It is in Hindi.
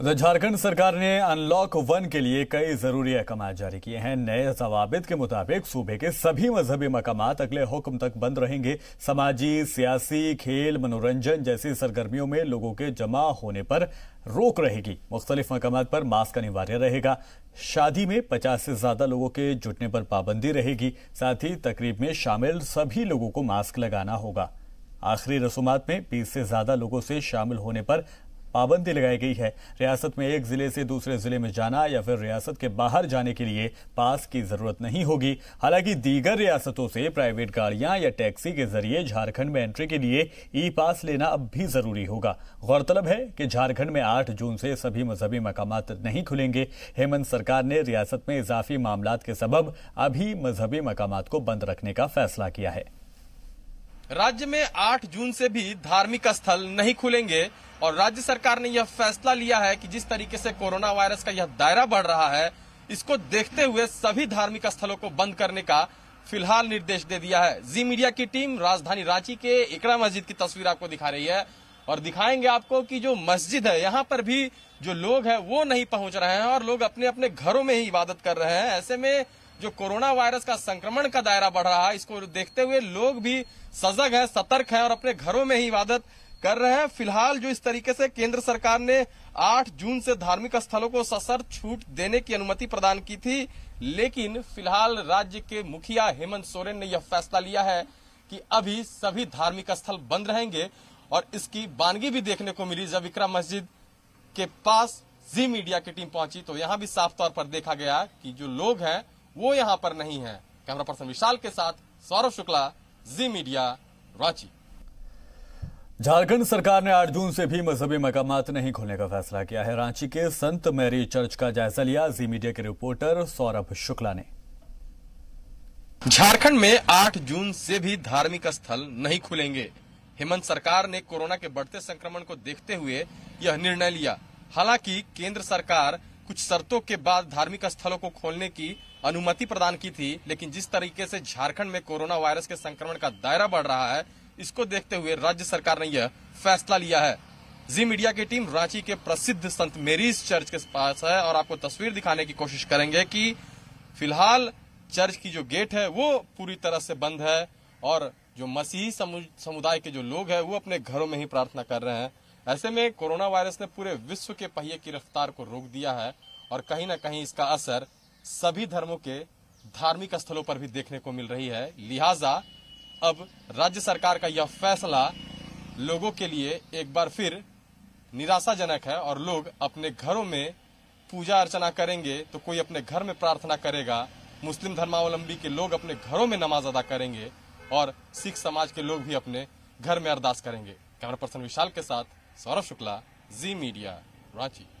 झारखंड सरकार ने अनलॉक वन के लिए कई जरूरी अहकाम जारी किए हैं नए जवाबित के मुताबिक सूबे के सभी मजहबी मकाम अगले हुक्म तक बंद रहेंगे समाजी सियासी खेल मनोरंजन जैसी सरगर्मियों में लोगों के जमा होने पर रोक रहेगी मुख्तलिफ मकाम पर मास्क अनिवार्य रहेगा शादी में पचास से ज्यादा लोगों के जुटने पर पाबंदी रहेगी साथ ही तकरीब में शामिल सभी लोगों को मास्क लगाना होगा आखिरी रसूमात में बीस से ज्यादा लोगों से शामिल होने पर पाबंदी लगाई गई है रियासत में एक जिले से दूसरे जिले में जाना या फिर रियासत के बाहर जाने के लिए पास की जरूरत नहीं होगी हालांकि दीगर रियासतों से प्राइवेट गाड़ियां या टैक्सी के जरिए झारखंड में एंट्री के लिए ई पास लेना अब भी जरूरी होगा गौरतलब है कि झारखंड में आठ जून से सभी मजहबी मकाम नहीं खुलेंगे हेमंत सरकार ने रियासत में इजाफी मामला के सबब अभी मजहबी मकाम को बंद रखने का फैसला किया है राज्य में 8 जून से भी धार्मिक स्थल नहीं खुलेंगे और राज्य सरकार ने यह फैसला लिया है कि जिस तरीके से कोरोना वायरस का यह दायरा बढ़ रहा है इसको देखते हुए सभी धार्मिक स्थलों को बंद करने का फिलहाल निर्देश दे दिया है जी मीडिया की टीम राजधानी रांची के एकड़ा मस्जिद की तस्वीर आपको दिखा रही है और दिखाएंगे आपको कि जो मस्जिद है यहाँ पर भी जो लोग हैं वो नहीं पहुंच रहे हैं और लोग अपने अपने घरों में ही इबादत कर रहे हैं ऐसे में जो कोरोना वायरस का संक्रमण का दायरा बढ़ रहा है इसको देखते हुए लोग भी सजग हैं सतर्क हैं और अपने घरों में ही इबादत कर रहे हैं फिलहाल जो इस तरीके से केंद्र सरकार ने 8 जून से धार्मिक स्थलों को सशर छूट देने की अनुमति प्रदान की थी लेकिन फिलहाल राज्य के मुखिया हेमंत सोरेन ने यह फैसला लिया है कि अभी सभी धार्मिक स्थल बंद रहेंगे और इसकी बानगी भी देखने को मिली जब विक्रम मस्जिद के पास जी मीडिया की टीम पहुंची तो यहां भी साफ तौर पर देखा गया कि जो लोग हैं वो यहां पर नहीं है कैमरा पर्सन विशाल के साथ सौरभ शुक्ला जी मीडिया रांची झारखंड सरकार ने 8 जून से भी मजहबी मकाम नहीं खोलने का फैसला किया है रांची के संत मैरी चर्च का जायजा लिया जी मीडिया के रिपोर्टर सौरभ शुक्ला ने झारखंड में 8 जून से भी धार्मिक स्थल नहीं खुलेंगे हेमंत सरकार ने कोरोना के बढ़ते संक्रमण को देखते हुए यह निर्णय लिया हालांकि केंद्र सरकार कुछ शर्तों के बाद धार्मिक स्थलों को खोलने की अनुमति प्रदान की थी लेकिन जिस तरीके से झारखंड में कोरोना वायरस के संक्रमण का दायरा बढ़ रहा है इसको देखते हुए राज्य सरकार ने यह फैसला लिया है जी मीडिया की टीम रांची के प्रसिद्ध संत मेरीज चर्च के पास है और आपको तस्वीर दिखाने की कोशिश करेंगे कि फिलहाल चर्च की जो गेट है वो पूरी तरह से बंद है और जो मसीही समुदाय के जो लोग हैं वो अपने घरों में ही प्रार्थना कर रहे हैं ऐसे में कोरोना वायरस ने पूरे विश्व के पहिए की रफ्तार को रोक दिया है और कहीं ना कहीं इसका असर सभी धर्मों के धार्मिक स्थलों पर भी देखने को मिल रही है लिहाजा अब राज्य सरकार का यह फैसला लोगों के लिए एक बार फिर निराशाजनक है और लोग अपने घरों में पूजा अर्चना करेंगे तो कोई अपने घर में प्रार्थना करेगा मुस्लिम धर्मावलंबी के लोग अपने घरों में नमाज अदा करेंगे और सिख समाज के लोग भी अपने घर में अरदास करेंगे कैमरा पर्सन विशाल के साथ सौरभ शुक्ला जी मीडिया रांची